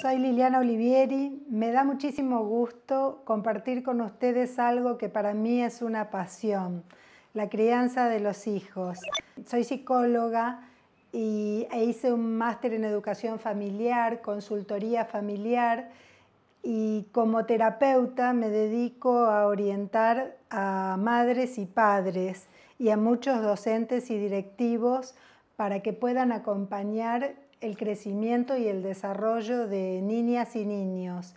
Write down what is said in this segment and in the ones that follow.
soy Liliana Olivieri. Me da muchísimo gusto compartir con ustedes algo que para mí es una pasión, la crianza de los hijos. Soy psicóloga y, e hice un máster en educación familiar, consultoría familiar y como terapeuta me dedico a orientar a madres y padres y a muchos docentes y directivos para que puedan acompañar el crecimiento y el desarrollo de niñas y niños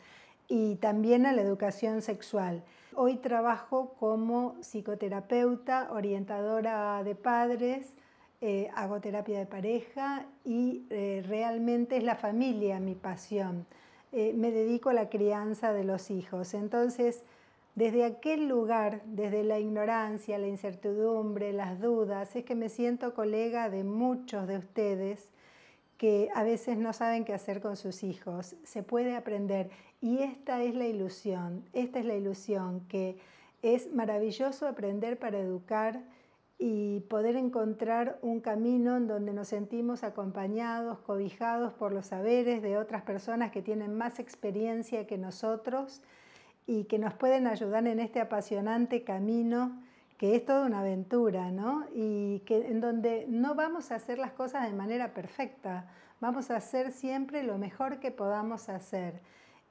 y también a la educación sexual. Hoy trabajo como psicoterapeuta, orientadora de padres, eh, hago terapia de pareja y eh, realmente es la familia mi pasión. Eh, me dedico a la crianza de los hijos. Entonces, desde aquel lugar, desde la ignorancia, la incertidumbre, las dudas, es que me siento colega de muchos de ustedes que a veces no saben qué hacer con sus hijos. Se puede aprender y esta es la ilusión, esta es la ilusión que es maravilloso aprender para educar y poder encontrar un camino en donde nos sentimos acompañados, cobijados por los saberes de otras personas que tienen más experiencia que nosotros y que nos pueden ayudar en este apasionante camino que es toda una aventura, ¿no? Y que en donde no vamos a hacer las cosas de manera perfecta, vamos a hacer siempre lo mejor que podamos hacer.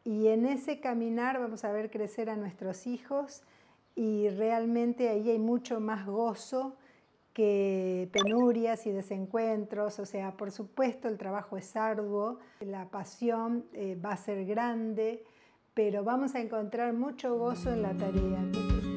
Y en ese caminar vamos a ver crecer a nuestros hijos y realmente ahí hay mucho más gozo que penurias y desencuentros. O sea, por supuesto el trabajo es arduo, la pasión eh, va a ser grande, pero vamos a encontrar mucho gozo en la tarea.